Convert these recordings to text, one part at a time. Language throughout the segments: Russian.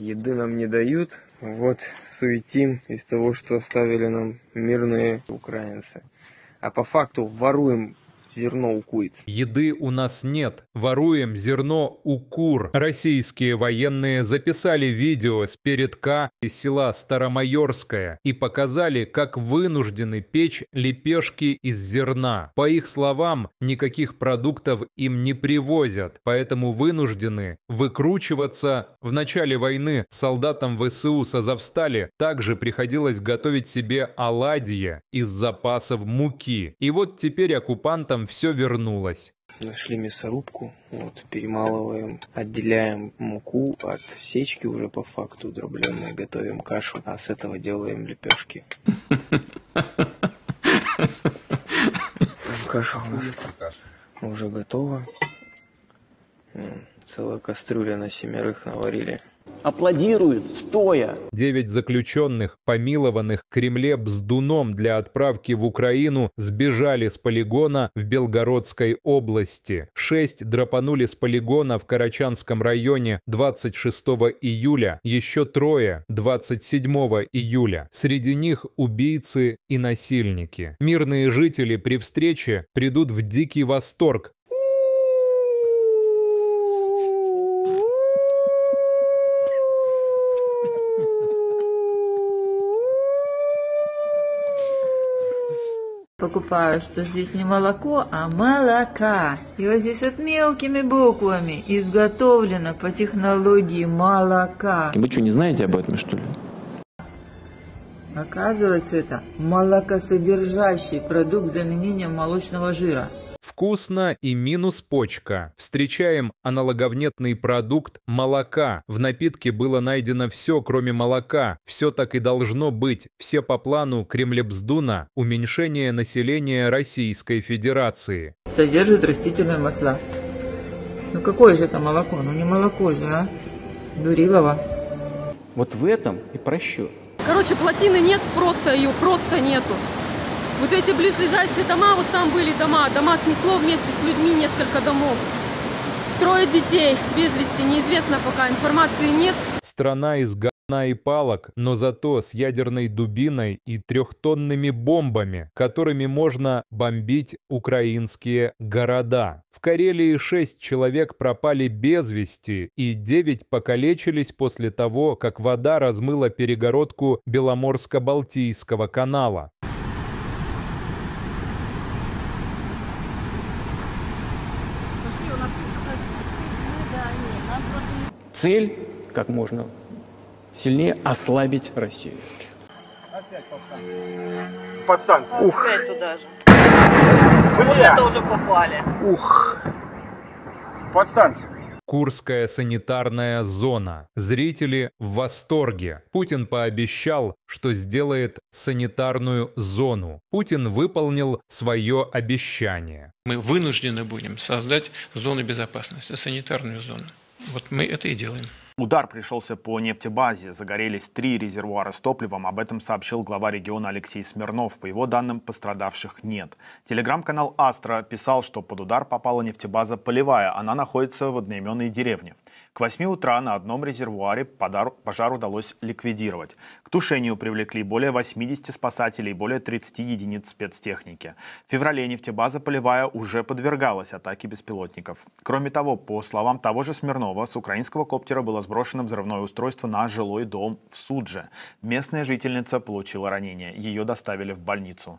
Еды нам не дают. Вот суетим из того, что оставили нам мирные украинцы. А по факту воруем зерно у куриц. Еды у нас нет. Воруем зерно у кур. Российские военные записали видео с передка из села Старомайорское и показали, как вынуждены печь лепешки из зерна. По их словам, никаких продуктов им не привозят, поэтому вынуждены выкручиваться. В начале войны солдатам ВСУ с Азовстали также приходилось готовить себе оладьи из запасов муки. И вот теперь оккупантам мелом все вернулось. Нашли мясорубку, вот, перемалываем, отделяем муку от сечки уже по факту дробленной, готовим кашу, а с этого делаем лепешки. Каша а у нас уже готова. Целая кастрюля на семерых наварили аплодируют, стоя. Девять заключенных, помилованных Кремле бздуном для отправки в Украину, сбежали с полигона в Белгородской области. Шесть драпанули с полигона в Карачанском районе 26 июля, еще трое 27 июля. Среди них убийцы и насильники. Мирные жители при встрече придут в дикий восторг покупаю, что здесь не молоко, а молока. Его здесь вот мелкими буквами изготовлено по технологии молока. Вы что, не знаете об этом, что ли? Оказывается, это молокосодержащий продукт заменения молочного жира. Вкусно и минус почка. Встречаем аналоговнетный продукт молока. В напитке было найдено все, кроме молока. Все так и должно быть. Все по плану Кремлебздуна. Уменьшение населения Российской Федерации. Содержит растительные масла. Ну какое же это молоко? Ну не молоко же, а? Дурилово. Вот в этом и просчет. Короче, плотины нет, просто ее просто нету. Вот эти ближайшие дома, вот там были дома, дома снесло вместе с людьми несколько домов. Трое детей без вести, неизвестно пока, информации нет. Страна из говна и палок, но зато с ядерной дубиной и трехтонными бомбами, которыми можно бомбить украинские города. В Карелии шесть человек пропали без вести и девять покалечились после того, как вода размыла перегородку Беломорско-Балтийского канала. цель как можно сильнее ослабить Россию. Опять подстанция. Ух. Опять туда же. Вот это уже попали. Ух. Подстанция. Курская санитарная зона. Зрители в восторге. Путин пообещал, что сделает санитарную зону. Путин выполнил свое обещание. Мы вынуждены будем создать зону безопасности, санитарную зону. Вот мы это и делаем. Удар пришелся по нефтебазе. Загорелись три резервуара с топливом. Об этом сообщил глава региона Алексей Смирнов. По его данным, пострадавших нет. Телеграм-канал «Астра» писал, что под удар попала нефтебаза «Полевая». Она находится в одноименной деревне. К 8 утра на одном резервуаре пожар удалось ликвидировать. К тушению привлекли более 80 спасателей и более 30 единиц спецтехники. В феврале нефтебаза «Полевая» уже подвергалась атаке беспилотников. Кроме того, по словам того же Смирнова, с украинского коптера было сброшено взрывное устройство на жилой дом в Судже. Местная жительница получила ранение. Ее доставили в больницу.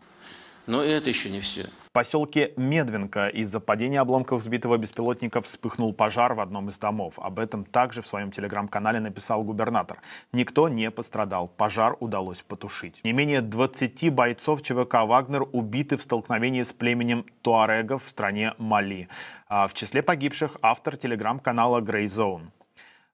Но это еще не все. В поселке Медвенко из-за падения обломков сбитого беспилотника вспыхнул пожар в одном из домов. Об этом также в своем телеграм-канале написал губернатор. Никто не пострадал. Пожар удалось потушить. Не менее 20 бойцов ЧВК «Вагнер» убиты в столкновении с племенем туарегов в стране Мали. А в числе погибших автор телеграм-канала «Грейзоун».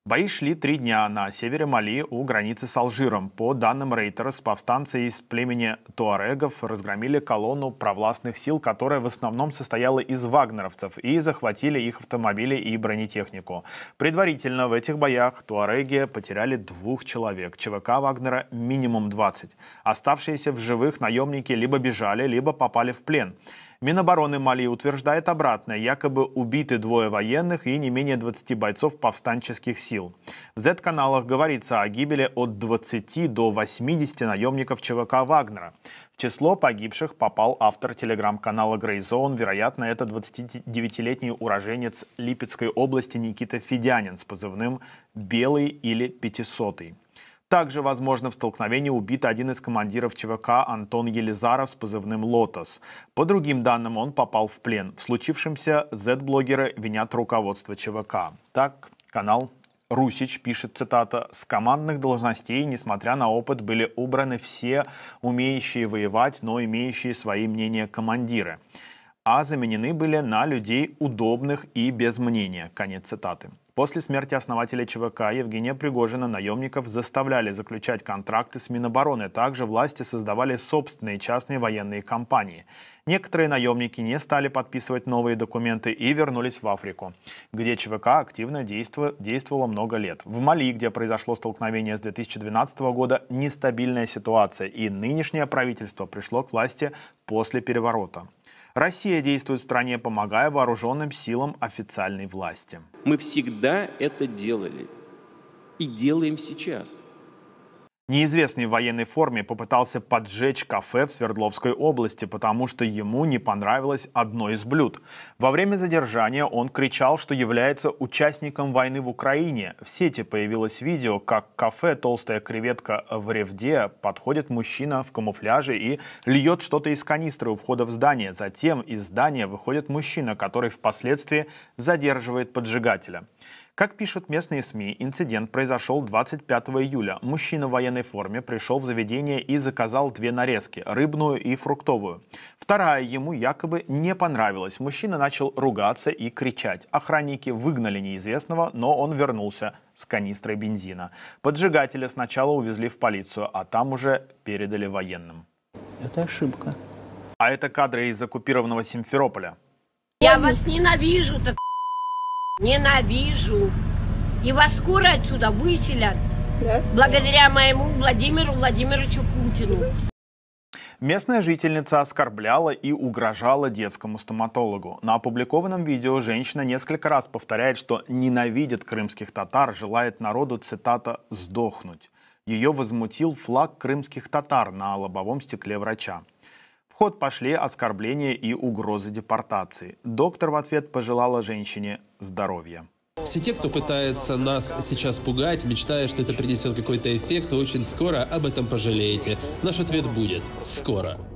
Бои шли три дня на севере Мали у границы с Алжиром. По данным Рейтерс, повстанцы из племени туарегов разгромили колонну провластных сил, которая в основном состояла из вагнеровцев, и захватили их автомобили и бронетехнику. Предварительно в этих боях туареги потеряли двух человек, ЧВК Вагнера минимум 20. Оставшиеся в живых наемники либо бежали, либо попали в плен. Минобороны Мали утверждает обратное, якобы убиты двое военных и не менее 20 бойцов повстанческих сил. В Z-каналах говорится о гибели от 20 до 80 наемников ЧВК «Вагнера». В число погибших попал автор телеграм-канала «Грейзон». Вероятно, это 29-летний уроженец Липецкой области Никита Федянин с позывным «Белый» или «Пятисотый». Также, возможно, в столкновении убит один из командиров ЧВК Антон Елизаров с позывным «Лотос». По другим данным, он попал в плен. В случившемся Z-блогеры винят руководство ЧВК. Так, канал Русич пишет, цитата, «С командных должностей, несмотря на опыт, были убраны все умеющие воевать, но имеющие свои мнения командиры» а заменены были на людей удобных и без мнения. Конец цитаты. После смерти основателя ЧВК Евгения Пригожина наемников заставляли заключать контракты с Минобороны. Также власти создавали собственные частные военные компании. Некоторые наемники не стали подписывать новые документы и вернулись в Африку, где ЧВК активно действовало, много лет. В Мали, где произошло столкновение с 2012 года, нестабильная ситуация, и нынешнее правительство пришло к власти после переворота. Россия действует в стране, помогая вооруженным силам официальной власти. Мы всегда это делали и делаем сейчас – Неизвестный в военной форме попытался поджечь кафе в Свердловской области, потому что ему не понравилось одно из блюд. Во время задержания он кричал, что является участником войны в Украине. В сети появилось видео, как кафе «Толстая креветка» в Ревде подходит мужчина в камуфляже и льет что-то из канистры у входа в здание. Затем из здания выходит мужчина, который впоследствии задерживает поджигателя. Как пишут местные СМИ, инцидент произошел 25 июля. Мужчина в военной форме пришел в заведение и заказал две нарезки – рыбную и фруктовую. Вторая ему якобы не понравилась. Мужчина начал ругаться и кричать. Охранники выгнали неизвестного, но он вернулся с канистрой бензина. Поджигателя сначала увезли в полицию, а там уже передали военным. Это ошибка. А это кадры из оккупированного Симферополя. Я вас ненавижу, так Ненавижу. И вас скоро отсюда выселят. Да? Благодаря моему Владимиру Владимировичу Путину. Местная жительница оскорбляла и угрожала детскому стоматологу. На опубликованном видео женщина несколько раз повторяет, что ненавидит крымских татар, желает народу, цитата, «сдохнуть». Ее возмутил флаг крымских татар на лобовом стекле врача ход пошли оскорбления и угрозы депортации. Доктор в ответ пожелала женщине здоровья. Все те, кто пытается нас сейчас пугать, мечтая, что это принесет какой-то эффект, вы очень скоро об этом пожалеете. Наш ответ будет «скоро».